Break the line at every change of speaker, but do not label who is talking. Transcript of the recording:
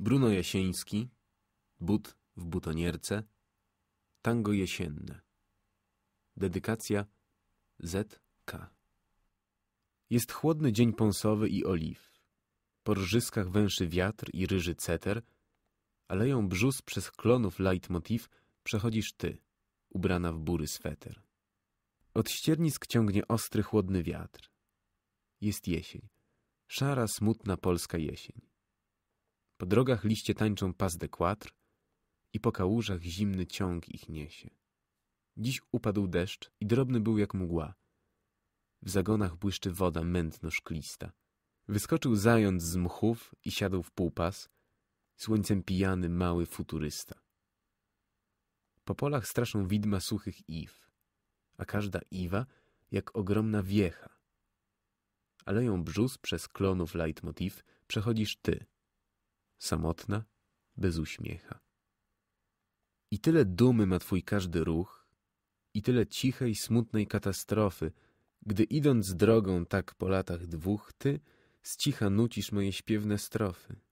Bruno Jasieński, But w butonierce, Tango jesienne. Dedykacja ZK. Jest chłodny dzień pąsowy i oliw. Po rżyskach węszy wiatr i ryży ceter, aleją brzus przez klonów leitmotiv przechodzisz ty, ubrana w bury sweter. Od ściernisk ciągnie ostry, chłodny wiatr. Jest jesień. Szara, smutna polska jesień. Po drogach liście tańczą pas de quatre i po kałużach zimny ciąg ich niesie. Dziś upadł deszcz i drobny był jak mgła. W zagonach błyszczy woda mętno szklista. Wyskoczył zając z mchów i siadł w półpas, słońcem pijany mały futurysta. Po polach straszą widma suchych iw, a każda iwa jak ogromna wiecha. Aleją brzus przez klonów leitmotiv przechodzisz ty – samotna, bez uśmiecha. I tyle dumy ma twój każdy ruch, i tyle cichej, smutnej katastrofy, gdy idąc drogą tak po latach dwóch, ty z cicha nucisz moje śpiewne strofy.